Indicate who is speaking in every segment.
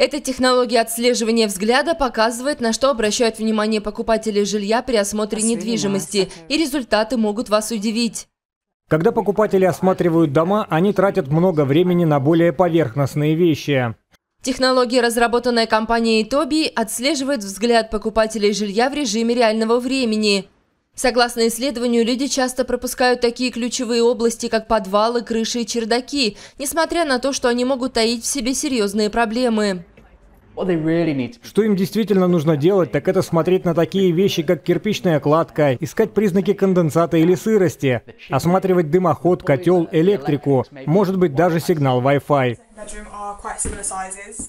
Speaker 1: Эта технология отслеживания взгляда показывает, на что обращают внимание покупатели жилья при осмотре недвижимости, и результаты могут вас удивить.
Speaker 2: Когда покупатели осматривают дома, они тратят много времени на более поверхностные вещи.
Speaker 1: Технология, разработанная компанией Тоби, отслеживает взгляд покупателей жилья в режиме реального времени. Согласно исследованию, люди часто пропускают такие ключевые области, как подвалы, крыши и чердаки, несмотря на то, что они могут таить в себе серьезные проблемы.
Speaker 2: Что им действительно нужно делать, так это смотреть на такие вещи, как кирпичная кладка, искать признаки конденсата или сырости, осматривать дымоход, котел, электрику, может быть даже сигнал Wi-Fi.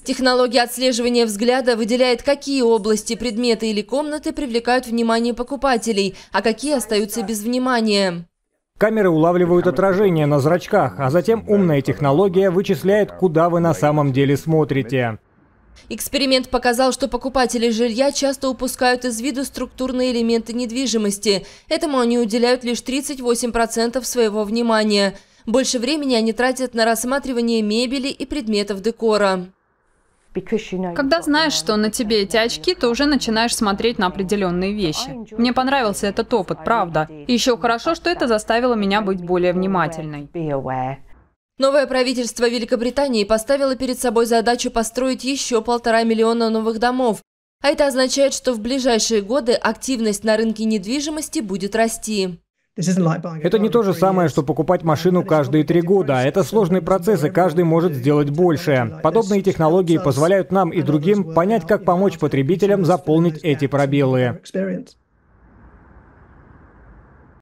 Speaker 1: Технология отслеживания взгляда выделяет, какие области, предметы или комнаты привлекают внимание покупателей, а какие остаются без внимания.
Speaker 2: Камеры улавливают отражение на зрачках, а затем умная технология вычисляет, куда вы на самом деле смотрите.
Speaker 1: Эксперимент показал, что покупатели жилья часто упускают из виду структурные элементы недвижимости. Этому они уделяют лишь 38% своего внимания. Больше времени они тратят на рассматривание мебели и предметов декора. Когда знаешь, что на тебе эти очки, то уже начинаешь смотреть на определенные вещи. Мне понравился этот опыт, правда. И еще хорошо, что это заставило меня быть более внимательной. Новое правительство Великобритании поставило перед собой задачу построить еще полтора миллиона новых домов, а это означает, что в ближайшие годы активность на рынке недвижимости будет расти.
Speaker 2: Это не то же самое, что покупать машину каждые три года. Это сложный процесс, и каждый может сделать больше. Подобные технологии позволяют нам и другим понять, как помочь потребителям заполнить эти пробелы.